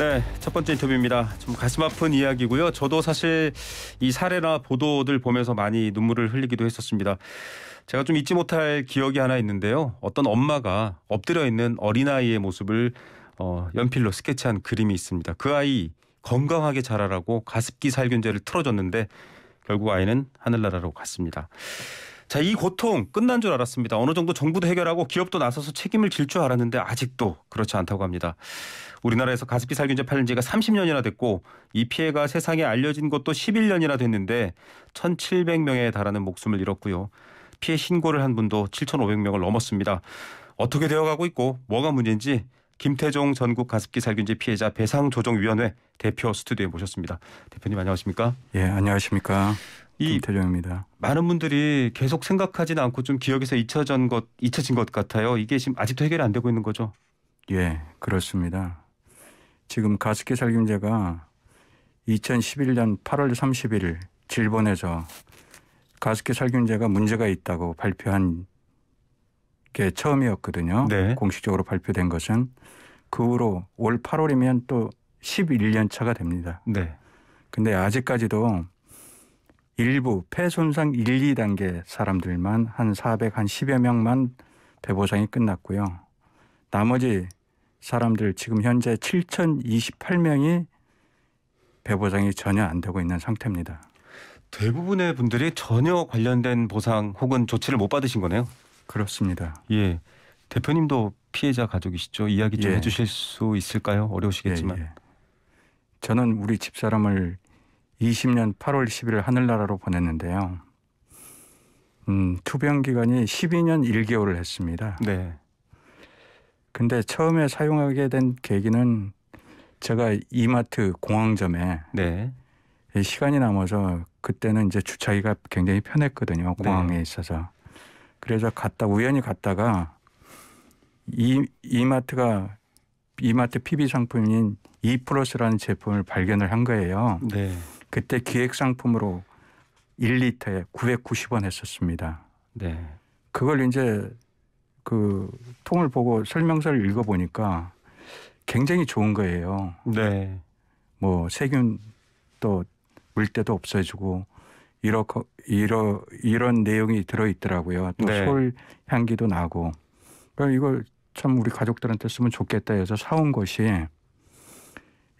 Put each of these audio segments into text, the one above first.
네, 첫 번째 인터뷰입니다. 좀 가슴 아픈 이야기고요. 저도 사실 이 사례나 보도들 보면서 많이 눈물을 흘리기도 했었습니다. 제가 좀 잊지 못할 기억이 하나 있는데요. 어떤 엄마가 엎드려 있는 어린아이의 모습을 어, 연필로 스케치한 그림이 있습니다. 그 아이 건강하게 자라라고 가습기 살균제를 틀어줬는데 결국 아이는 하늘나라로 갔습니다. 자, 이 고통 끝난 줄 알았습니다. 어느 정도 정부도 해결하고 기업도 나서서 책임을 질 줄 알았는데 아직도 그렇지 않다고 합니다. 우리나라에서 가습기 살균제 팔린 지가 30년이나 됐고 이 피해가 세상에 알려진 것도 11년이나 됐는데 1,700명에 달하는 목숨을 잃었고요. 피해 신고를 한 분도 7,500명을 넘었습니다. 어떻게 되어가고 있고 뭐가 문제인지 김태종 전국 가습기 살균제 피해자 배상 조정 위원회 대표 스튜디오에 모셨습니다. 대표님 안녕하십니까? 예, 안녕하십니까? 이 김태정입니다. 많은 분들이 계속 생각하지는 않고 좀 기억에서 잊혀진 것 잊혀진 것 같아요. 이게 지금 아직도 해결이 안 되고 있는 거죠? 예, 그렇습니다. 지금 가습기 살균제가 2011년 8월 31일 질본에서 가습기 살균제가 문제가 있다고 발표한 게 처음이었거든요. 네. 공식적으로 발표된 것은 그 후로 올 8월이면 또 11년 차가 됩니다. 네. 근데 아직까지도 일부 폐손상 1, 2단계 사람들만 한 400, 한 10여 명만 배보상이 끝났고요. 나머지 사람들 지금 현재 7,028명이 배보상이 전혀 안 되고 있는 상태입니다. 대부분의 분들이 전혀 관련된 보상 혹은 조치를 못 받으신 거네요. 그렇습니다. 예. 대표님도 피해자 가족이시죠? 이야기 좀 예. 해주실 수 있을까요? 어려우시겠지만. 예, 예. 저는 우리 집사람을 20년 8월 10일 하늘나라로 보냈는데요. 음, 투병 기간이 12년 1개월을 했습니다. 네. 근데 처음에 사용하게 된 계기는 제가 이마트 공항점에 네. 시간이 남아서 그때는 이제 주차기가 굉장히 편했거든요. 네. 공항에 네. 있어서. 그래서 갔다 우연히 갔다가 이 이마트가 이마트 PB 상품인 E 플러스라는 제품을 발견을 한 거예요. 네. 그때 기획 상품으로 1리터에 990원 했었습니다. 네. 그걸 이제 그 통을 보고 설명서를 읽어 보니까 굉장히 좋은 거예요. 네. 뭐 세균 또 물때도 없어지고 이렇게 이러 이런 내용이 들어 있더라고요. 또 네. 향기도 나고. 그럼 이걸 참 우리 가족들한테 쓰면 좋겠다 해서 사온 것이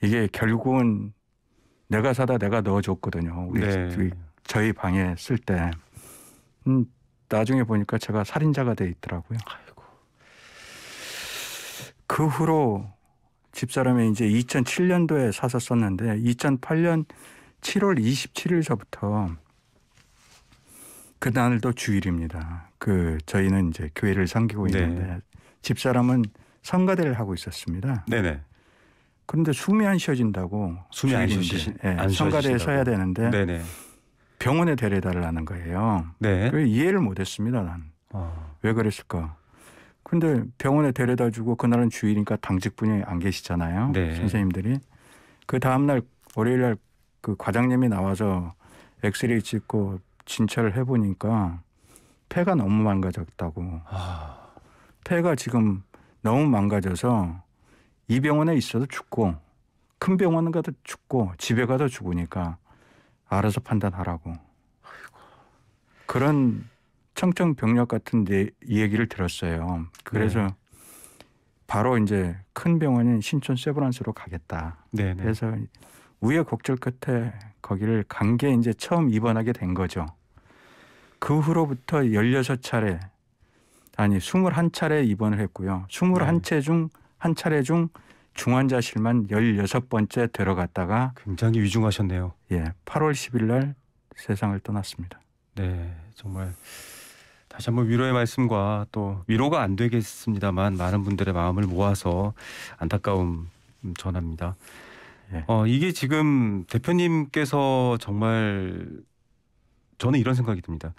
이게 결국은 내가 사다 내가 넣어줬거든요. 우리 네. 저희 방에 쓸 때. 음, 나중에 보니까 제가 살인자가 돼 있더라고요. 아이고. 그 후로 집사람이 이제 2007년도에 사서 썼는데 2008년 7월 27일서부터 그날도 주일입니다. 그 저희는 이제 교회를 섬기고 네. 있는데 네. 집사람은 성가대를 하고 있었습니다. 네네. 그런데 숨이 안 쉬어진다고 숨이 안 쉬어진 예, 성가대에 서야 되는데 네네. 병원에 데려다라는 거예요. 네. 이해를 못했습니다. 난. 아. 왜 그랬을까? 근데 병원에 데려다 주고 그날은 주일이니까 당직 분이 안 계시잖아요. 네. 선생님들이. 그 다음날 월요일 날그 과장님이 나와서 엑스레이 찍고 진찰을 해보니까 폐가 너무 망가졌다고. 아. 폐가 지금 너무 망가져서 이 병원에 있어도 죽고 큰 병원 가도 죽고 집에 가도 죽으니까 알아서 판단하라고. 아이고. 그런 청청병력 같은 데 얘기를 들었어요. 그래서 네. 바로 이제 큰 병원인 신촌 세브란스로 가겠다. 네, 네. 그래서 우여곡절 끝에 거기를 간 게 이제 처음 입원하게 된 거죠. 그 후로부터 16차례 아니 21차례 입원을 했고요. 21채 중한 차례 중 중환자실만 16번째 데려갔다가 굉장히 위중하셨네요. 예, 8월 10일 날 세상을 떠났습니다. 네, 정말 다시 한번 위로의 말씀과 또 위로가 안 되겠습니다만 많은 분들의 마음을 모아서 안타까움 전합니다. 예. 어, 이게 지금 대표님께서 정말 저는 이런 생각이 듭니다.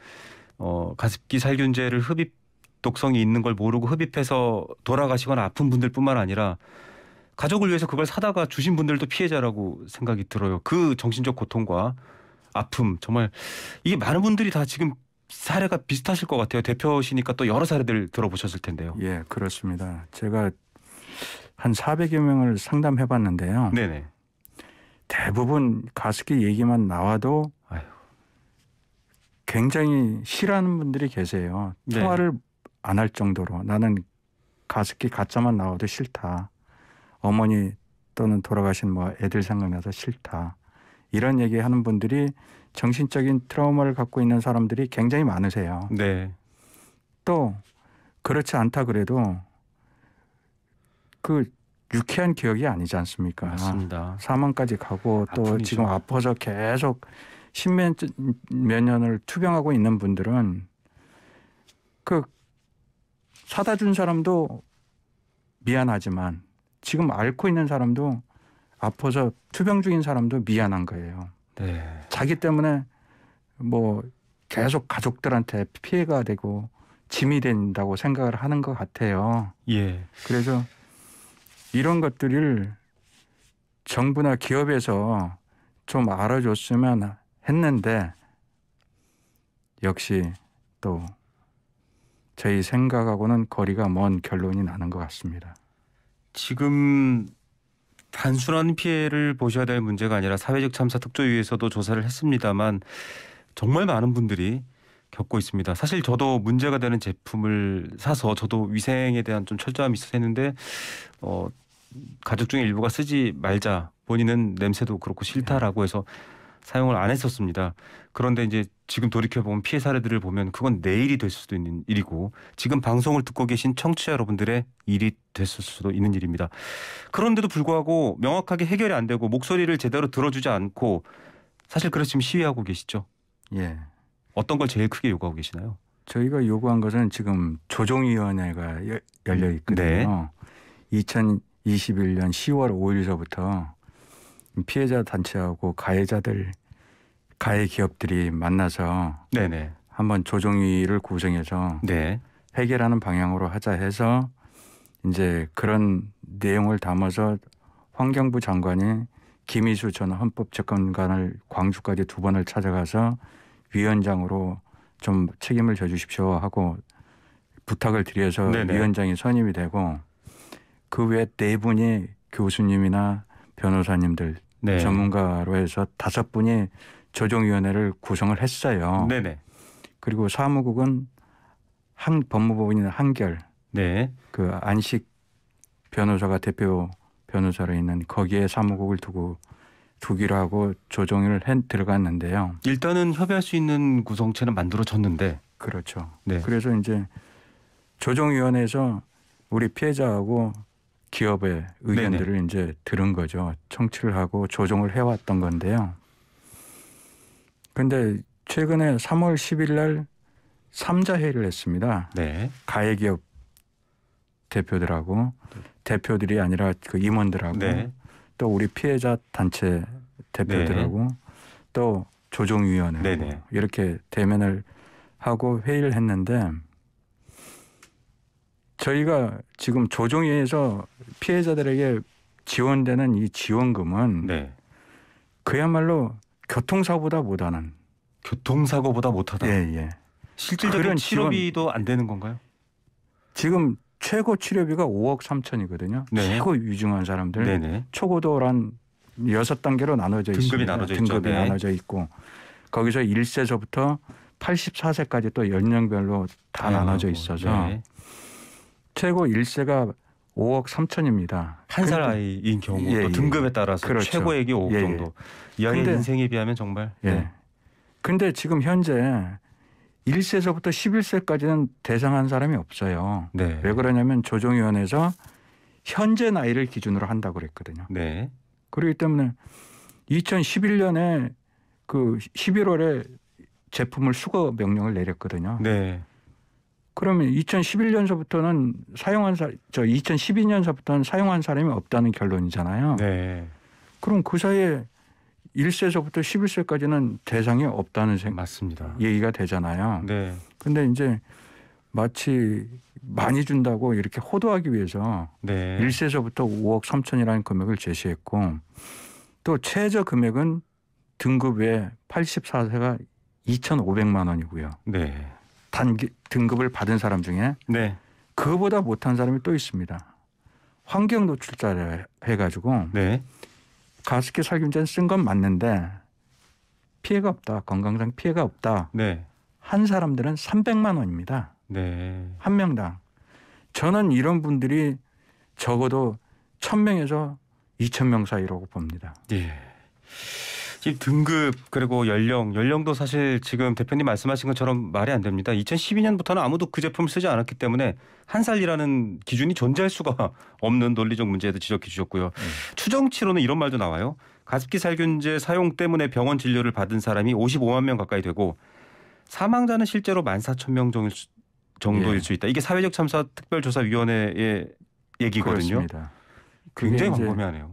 어, 가습기 살균제를 흡입 독성이 있는 걸 모르고 흡입해서 돌아가시거나 아픈 분들뿐만 아니라 가족을 위해서 그걸 사다가 주신 분들도 피해자라고 생각이 들어요. 그 정신적 고통과 아픔 정말 이게 많은 분들이 다 지금 사례가 비슷하실 것 같아요. 대표시니까 또 여러 사례들 들어보셨을 텐데요. 예, 그렇습니다. 제가 한 400여 명을 상담해 봤는데요. 네네. 대부분 가습기 얘기만 나와도 아휴. 굉장히 싫어하는 분들이 계세요. 네. 통화를 안 할 정도로 나는 가습기 가짜만 나와도 싫다. 어머니 또는 돌아가신 뭐 애들 생각나서 싫다. 이런 얘기 하는 분들이 정신적인 트라우마를 갖고 있는 사람들이 굉장히 많으세요. 네. 또 그렇지 않다 그래도 그 유쾌한 기억이 아니지 않습니까? 맞습니다. 사망까지 가고 또 아픈이죠. 지금 아파서 계속 십몇 년을 투병하고 있는 분들은 그 사다 준 사람도 미안하지만 지금 앓고 있는 사람도 아파서 투병 중인 사람도 미안한 거예요. 네. 자기 때문에 뭐 계속 가족들한테 피해가 되고 짐이 된다고 생각을 하는 것 같아요. 예. 그래서 이런 것들을 정부나 기업에서 좀 알아줬으면 했는데 역시 또 저희 생각하고는 거리가 먼 결론이 나는 것 같습니다. 지금 단순한 피해를 보셔야 될 문제가 아니라 사회적 참사 특조위에서도 조사를 했습니다만 정말 많은 분들이 겪고 있습니다. 사실 저도 문제가 되는 제품을 사서 저도 위생에 대한 좀 철저함이 있었는데 어, 가족 중에 일부가 쓰지 말자 본인은 냄새도 그렇고 싫다라고 해서 사용을 안 했었습니다. 그런데 이제 지금 돌이켜 보면 피해 사례들을 보면 그건 내일이 될 수도 있는 일이고 지금 방송을 듣고 계신 청취자 여러분들의 일이 됐을 수도 있는 일입니다. 그런데도 불구하고 명확하게 해결이 안 되고 목소리를 제대로 들어주지 않고 사실 그렇 지금 시위하고 계시죠. 예. 어떤 걸 제일 크게 요구하고 계시나요? 저희가 요구한 것은 지금 조정위원회가 열려 있거든요. 네. 2021년 10월 5일서부터 피해자 단체하고 가해자들 가해 기업들이 만나서 네네. 한번 조정위를 구성해서 네. 해결하는 방향으로 하자 해서 이제 그런 내용을 담아서 환경부 장관이 김희수 전 헌법재판관을 광주까지 두 번을 찾아가서 위원장으로 좀 책임을 져주십시오 하고 부탁을 드려서 네네. 위원장이 선임이 되고 그외에네 분이 교수님이나 변호사님들 네. 전문가로 해서 다섯 분이 조정위원회를 구성을 했어요. 네네. 그리고 사무국은 한 법무법인 한결, 네. 그 안식 변호사가 대표 변호사로 있는 거기에 사무국을 두고 두기로 하고 조정을 해 들어갔는데요. 일단은 협의할 수 있는 구성체는 만들어졌는데. 그렇죠. 네. 그래서 이제 조정위원회에서 우리 피해자하고 기업의 의견들을 네네. 이제 들은 거죠. 청취를 하고 조정을 해왔던 건데요. 근데 최근에 3월 10일 날 3자 회의를 했습니다. 네. 가해기업 대표들하고 대표들이 아니라 그 임원들하고 네. 또 우리 피해자 단체 대표들하고 네. 또 조정위원회 이렇게 대면을 하고 회의를 했는데 저희가 지금 조정위에서 피해자들에게 지원되는 이 지원금은 네. 그야말로 교통사고보다 못하는 교통사고보다 못하다. 예, 예. 실질적인 치료비도 지원, 안 되는 건가요? 지금 최고 치료비가 5억 3천이거든요. 네. 최고 위중한 사람들 네네. 초고도란 여섯 단계로 나눠져 있습니다. 나눠져 등급이 있죠. 네. 나눠져 있고 거기서 1세서부터 84세까지 또 연령별로 다 네. 나눠져 뭐. 있어서 네. 최고 일세가 5억 3천입니다. 한 살 아이인 경우 예, 예, 예. 등급에 따라서 그렇죠. 최고액이 5억 예, 예, 정도. 이 아이의 인생에 비하면 정말. 예. 네. 근데 지금 현재 1세서부터 11세까지는 대상한 사람이 없어요. 네. 왜 그러냐면 조정위원회에서 현재 나이를 기준으로 한다고 그랬거든요. 네. 그렇기 때문에 2011년에 그 11월에 제품을 수거 명령을 내렸거든요. 네. 그러면 2011년서부터는 사용한 사, 저 2012년서부터는 사용한 사람이 없다는 결론이잖아요. 네. 그럼 그 사이에 1세서부터 11세까지는 대상이 없다는 생 맞습니다. 얘기가 되잖아요. 네. 근데 이제 마치 많이 준다고 이렇게 호도하기 위해서 네. 1세서부터 5억 3천이라는 금액을 제시했고 또 최저 금액은 등급 외 84세가 2,500만 원이고요. 네. 단기 등급을 받은 사람 중에 네. 그보다 못한 사람이 또 있습니다. 환경 노출자를 해가지고 네. 가습기 살균제는 쓴건 맞는데 피해가 없다, 건강상 피해가 없다. 네. 한 사람들은 300만 원입니다. 네. 한 명당. 저는 이런 분들이 적어도 1000명에서 2000명 사이라고 봅니다. 예. 이 등급 그리고 연령 연령도 사실 지금 대표님 말씀하신 것처럼 말이 안 됩니다. 2012년부터는 아무도 그 제품을 쓰지 않았기 때문에 한 살이라는 기준이 존재할 수가 없는 논리적 문제도 지적해 주셨고요. 음. 추정치로는 이런 말도 나와요. 가습기 살균제 사용 때문에 병원 진료를 받은 사람이 55만 명 가까이 되고 사망자는 실제로 14,000명 정도 정도일 예. 수 있다. 이게 사회적 참사 특별조사위원회의 얘기거든요. 그렇습니다. 굉장히 광범위하네요.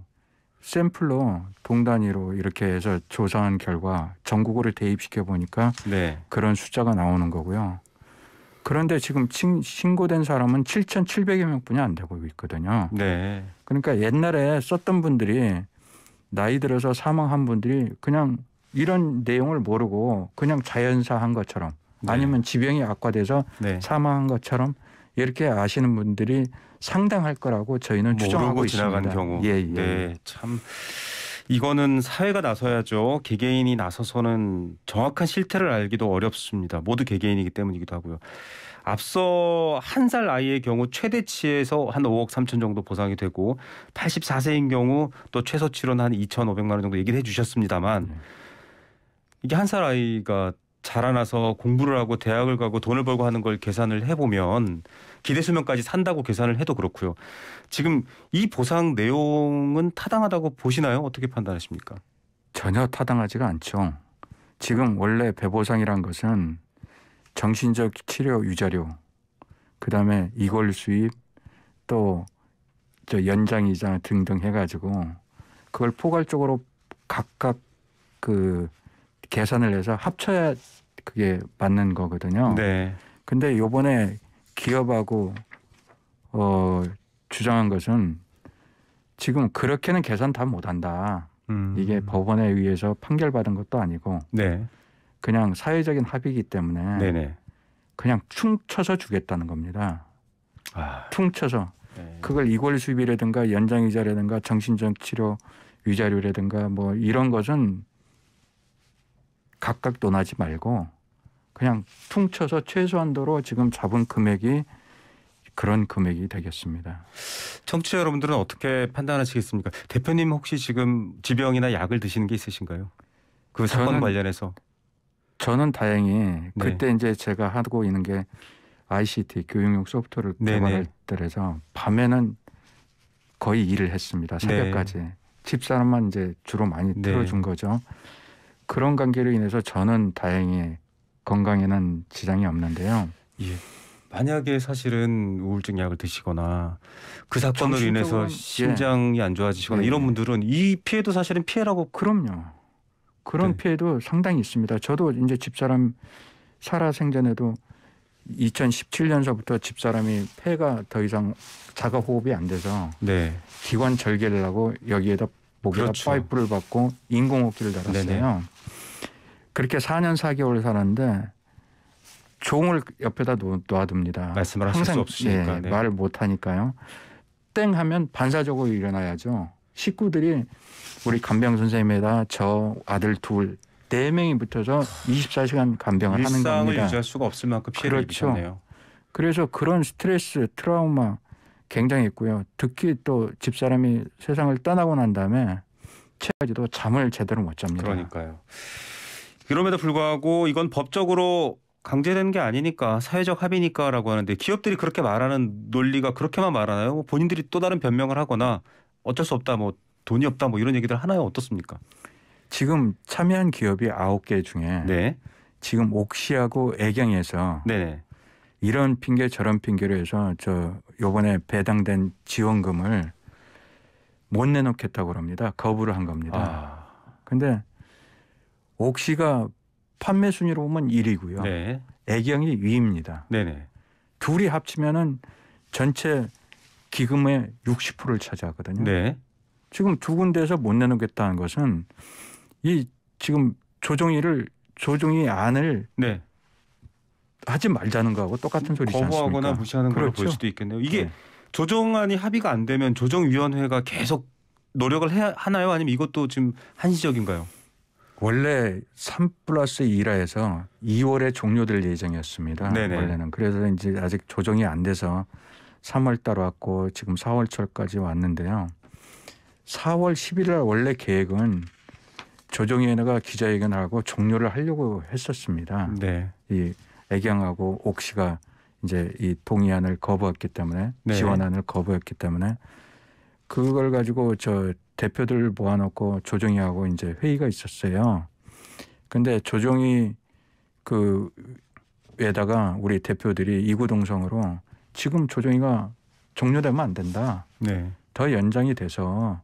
샘플로 동단위로 이렇게 해서 조사한 결과 전국어를 대입시켜 보니까 네. 그런 숫자가 나오는 거고요. 그런데 지금 친, 신고된 사람은 7,700여 명뿐이 안 되고 있거든요. 네. 그러니까 옛날에 썼던 분들이 나이 들어서 사망한 분들이 그냥 이런 내용을 모르고 그냥 자연사한 것처럼 네. 아니면 지병이 악화돼서 네. 사망한 것처럼 이렇게 아시는 분들이 상당할 거라고 저희는 뭐 추정하고 있습니다. 지나간 경우. 예, 예. 네, 참 이거는 사회가 나서야죠. 개개인이 나서서는 정확한 실태를 알기도 어렵습니다. 모두 개개인이기 때문이기도 하고요. 앞서 한 살 아이의 경우 최대치에서 한 5억 3천 정도 보상이 되고 84세인 경우 또 최소치로는 한 2,500만 원 정도 얘기를 해주셨습니다만 네. 이게 한 살 아이가 자라나서 공부를 하고 대학을 가고 돈을 벌고 하는 걸 계산을 해보면 기대 수명까지 산다고 계산을 해도 그렇고요. 지금 이 보상 내용은 타당하다고 보시나요? 어떻게 판단하십니까? 전혀 타당하지가 않죠. 지금 원래 배보상이란 것은 정신적 치료 유자료, 그 다음에 이걸 수입, 또 저 연장이자 등등 해가지고 그걸 포괄적으로 각각 그 계산을 해서 합쳐야 그게 맞는 거거든요. 네. 근데 요번에 기업하고 어 주장한 것은 지금 그렇게는 계산 다 못한다. 음. 이게 법원에 의해서 판결받은 것도 아니고 네. 그냥 사회적인 합의이기 때문에 네네. 그냥 퉁쳐서 주겠다는 겁니다. 아. 퉁쳐서 네. 그걸 이권 수비라든가 연장이자라든가 정신적 치료 위자료라든가 뭐 이런 것은 각각 논하지 말고 그냥 퉁쳐서 최소한도로 지금 잡은 금액이 그런 금액이 되겠습니다. 청취자 여러분들은 어떻게 판단하시겠습니까? 대표님 혹시 지금 지병이나 약을 드시는 게 있으신가요? 그 사건 저는, 관련해서. 저는 다행히 네. 그때 네. 이제 제가 하고 있는 게 ICT 교육용 소프트를 네, 네. 개발할 때라서 밤에는 거의 일을 했습니다. 새벽까지. 네. 집사람만 이제 주로 많이 틀어준 거죠. 그런 관계로 인해서 저는 다행히 건강에는 지장이 없는데요. 예. 만약에 사실은 우울증 약을 드시거나 그 사건으로 인해서 예. 심장이 예. 안 좋아지시거나 예. 이런 분들은 이 피해도 사실은 피해라고 그럼요. 그런 네. 피해도 상당히 있습니다. 저도 이제 집사람 살아 생전에도 2017년서부터 집사람이 폐가 더 이상 자가 호흡이 안 돼서 네. 기관 절개를 하고 여기에다 목에다 그렇죠. 파이프를 받고 인공호흡기를 달았어요. 네네. 그렇게 4년 4개월 살았는데 종을 옆에다 놓, 아둡니다 말씀을 하실 수 없으니까. 예, 네. 말을 못하니까요. 땡 하면 반사적으로 일어나야죠. 식구들이 우리 간병 선생님에다 저 아들 둘, 네 명이 붙어서 24시간 간병을 하는 겁니다. 일상을 유지할 수가 없을 만큼 피해를 그렇죠. 입히네요. 그래서 그런 스트레스, 트라우마 굉장히 있고요. 특히 또 집사람이 세상을 떠나고 난 다음에 최까지도 잠을 제대로 못 잡니다. 그러니까요. 그럼에도 불구하고 이건 법적으로 강제된 게 아니니까 사회적 합의니까라고 하는데 기업들이 그렇게 말하는 논리가 그렇게만 말하나요? 뭐 본인들이 또 다른 변명을 하거나 어쩔 수 없다 뭐 돈이 없다 뭐 이런 얘기들 하나요? 어떻습니까? 지금 참여한 기업이 아홉 개 중에 네. 지금 옥시하고 애경에서 네, 네. 이런 핑계 저런 핑계로 해서 저 요번에 배당된 지원금을 못 내놓겠다고 합니다. 거부를 한 겁니다. 아. 근데 옥시가 판매 순위로 보면 1위고요. 네. 애경이 2 위입니다. 네네. 둘이 합치면은 전체 기금의 60%를 차지하거든요. 네. 지금 두 군데에서 못 내놓겠다는 것은 이 지금 조정이를조정이 안을 네. 하지 말자는 거하고 똑같은 소리지 않습니까? 거부하거나 무시하는 그렇죠. 걸볼 수도 있겠네요. 이게 네. 조정안이 합의가 안 되면 조정위원회가 계속 노력을 해야 하나요? 아니면 이것도 지금 한시적인가요? 원래 3 플러스 2라 에서 2월에 종료될 예정이었습니다. 네네. 원래는 그래서 이제 아직 조정이 안 돼서 3월 달 왔고 지금 4월 초까지 왔는데요. 4월 11일 원래 계획은 조정위원회가 기자회견하고 종료를 하려고 했었습니다. 네. 이 애경하고 옥시가 이제 이 동의안을 거부했기 때문에 네. 지원안을 거부했기 때문에 그걸 가지고 저 대표들 모아놓고 조정이 하고 이제 회의가 있었어요. 근데 조정이 그 에다가 우리 대표들이 이구동성으로 지금 조정이가 종료되면 안 된다. 네. 더 연장이 돼서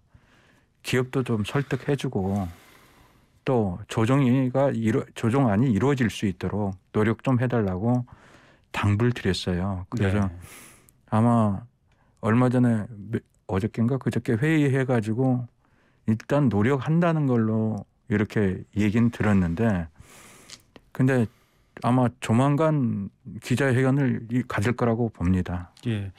기업도 좀 설득해주고 또 조정이가 이루, 조정안이 이루어질 수 있도록 노력 좀 해달라고 당부를 드렸어요. 그래서 네. 아마 얼마 전에 어저께인가 그저께 회의해가지고 일단 노력한다는 걸로 이렇게 얘기는 들었는데 근데 아마 조만간 기자회견을 가질 거라고 봅니다. 예.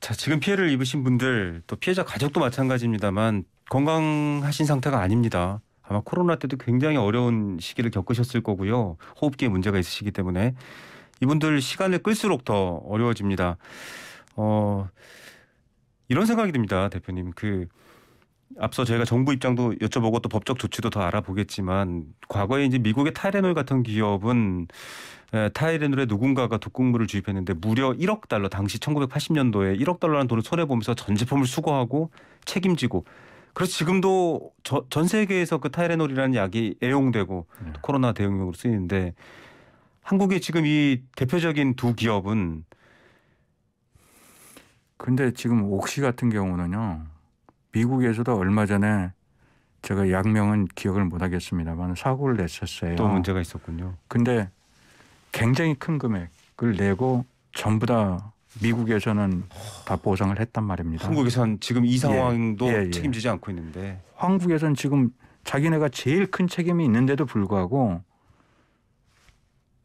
자, 지금 피해를 입으신 분들 또 피해자 가족도 마찬가지입니다만 건강하신 상태가 아닙니다. 아마 코로나 때도 굉장히 어려운 시기를 겪으셨을 거고요. 호흡기에 문제가 있으시기 때문에 이분들 시간을 끌수록 더 어려워집니다. 어, 이런 생각이 듭니다, 대표님. 그 앞서 저희가 정부 입장도 여쭤보고 또 법적 조치도 더 알아보겠지만 과거에 이제 미국의 타이레놀 같은 기업은 타이레놀에 누군가가 독극물을 주입했는데 무려 1억 달러 당시 1980년도에 1억 달러라는 돈을 손해 보면서 전 제품을 수거하고 책임지고 그래서 지금도 저, 전 세계에서 그 타이레놀이라는 약이 애용되고 네. 코로나 대응용으로 쓰이는데 한국의 지금 이 대표적인 두 기업은 근데 지금 옥시 같은 경우는요. 미국에서도 얼마 전에 제가 약명은 기억을 못 하겠습니다만 사고를 냈었어요. 또 문제가 있었군요. 근데 굉장히 큰 금액을 내고 전부 다 미국에서는 다 보상을 했단 말입니다. 한국에선 지금 이 상황도 예, 예, 예. 책임지지 않고 있는데 한국에선 지금 자기네가 제일 큰 책임이 있는데도 불구하고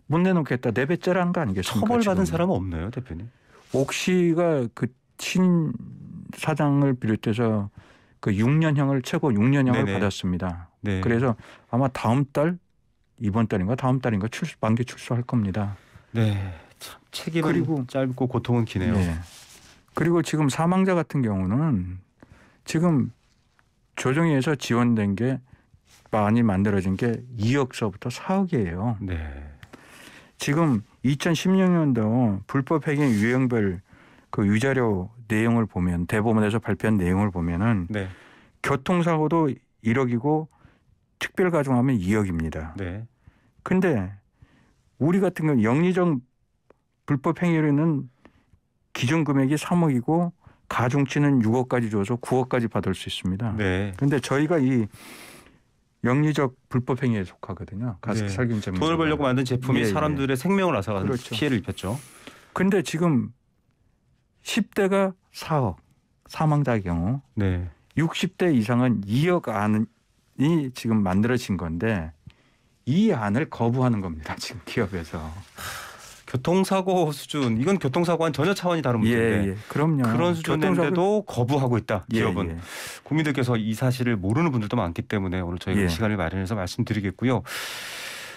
못 내놓겠다 내뱉자라는 거 아니겠습니까? 처벌받은 사람은 없나요, 대표님? 옥시가 그친 사장을 비롯해서 그 6년형을 최고 6년형을 네네. 받았습니다. 네. 그래서 아마 다음 달 이번 달인가 다음 달인가 출 만기 출소할 겁니다. 네. 참 책임은 그리고, 짧고 고통은 기네요. 네. 그리고 지금 사망자 같은 경우는 지금 조정위에서 지원된 게 많이 만들어진 게 2억서부터 4억이에요. 네. 지금 2016년도 불법 해킹 유형별 그위자료 내용을 보면 대법원에서 발표한 내용을 보면은 네. 교통사고도 1억이고 특별 가중하면 2억입니다. 네. 근데 우리 같은 경우 영리적 불법 행위로는 기준 금액이 3억이고 가중치는 6억까지 줘서 9억까지 받을 수 있습니다. 네. 그데 저희가 이 영리적 불법 행위에 속하거든요. 가습 살균죄 네. 돈을 벌려고 만든 제품이 예, 예. 사람들의 예. 생명을 앗아가는 그렇죠. 피해를 입혔죠. 근데 지금 10대가 4억 사망자의 경우 네. 60대 이상은 2억 안이 지금 만들어진 건데 이 안을 거부하는 겁니다. 지금 기업에서. 교통사고 수준 이건 교통사고와는 전혀 차원이 다른 예, 문제인데 예, 예. 그럼요. 그런 수준인데도 교통사고... 거부하고 있다 예, 기업은 예, 국민들께서 이 사실을 모르는 분들도 많기 때문에 오늘 저희가 예. 시간을 마련해서 말씀드리겠고요.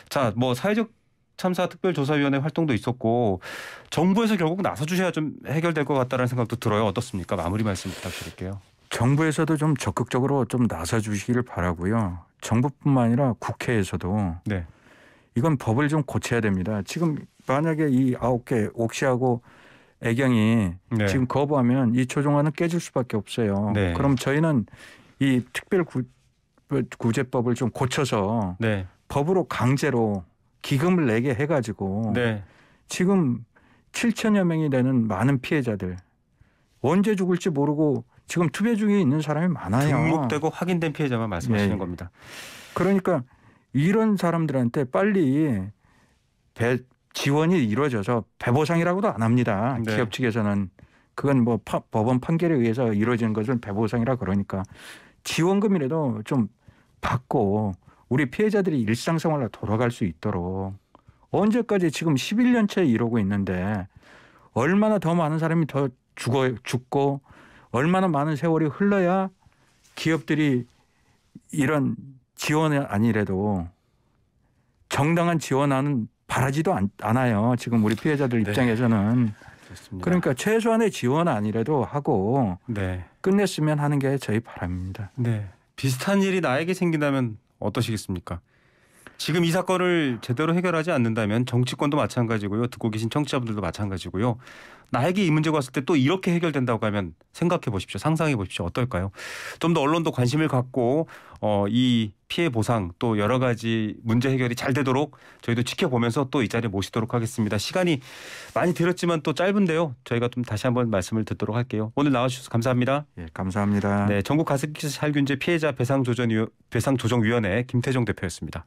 자, 뭐 사회적 참사 특별조사위원회 활동도 있었고 정부에서 결국 나서 주셔야 좀 해결될 것 같다라는 생각도 들어요. 어떻습니까? 마무리 말씀 부탁드릴게요. 정부에서도 좀 적극적으로 좀 나서 주시기를 바라고요. 정부뿐만 아니라 국회에서도 네. 이건 법을 좀 고쳐야 됩니다. 지금 만약에 이 아홉 개 옥시하고 애경이 네. 지금 거부하면 이초종화은 깨질 수밖에 없어요. 네. 그럼 저희는 이 특별 구, 구제법을 좀 고쳐서 네. 법으로 강제로 기금을 내게 해가지고 네. 지금 7천여 명이 되는 많은 피해자들 언제 죽을지 모르고 지금 투배 중에 있는 사람이 많아요. 등록되고 확인된 피해자만 말씀하시는 네. 겁니다. 그러니까 이런 사람들한테 빨리 배, 지원이 이루어져서 배보상이라고도 안 합니다. 네. 기업 측에서는 그건 뭐 파, 법원 판결에 의해서 이루어지는 것은 배보상이라 그러니까 지원금이라도 좀 받고 우리 피해자들이 일상생활로 돌아갈 수 있도록 언제까지 지금 11년째 이러고 있는데 얼마나 더 많은 사람이 더 죽어 죽고 얼마나 많은 세월이 흘러야 기업들이 이런 지원이 아니래도 정당한 지원하는 바라지도 않, 아요 지금 우리 피해자들 네. 입장에서는 좋 그러니까 최소한의 지원 아니래도 하고 네. 끝냈으면 하는 게 저희 바람입니다. 네. 비슷한 일이 나에게 생긴다면 어떠시겠습니까? 지금 이 사건을 제대로 해결하지 않는다면 정치권도 마찬가지고요. 듣고 계신 청취자분들도 마찬가지고요. 나에게 이 문제가 왔을 때 또 이렇게 해결된다고 하면 생각해 보십시오. 상상해 보십시오. 어떨까요? 좀 더 언론도 관심을 갖고 어, 이 피해 보상 또 여러 가지 문제 해결이 잘 되도록 저희도 지켜보면서 또 이 자리에 모시도록 하겠습니다. 시간이 많이 들었지만 또 짧은데요. 저희가 좀 다시 한번 말씀을 듣도록 할게요. 오늘 나와주셔서 감사합니다. 예, 감사합니다. 네, 전국 가습기 살균제 피해자 배상 조정 위원회 김태종 대표였습니다.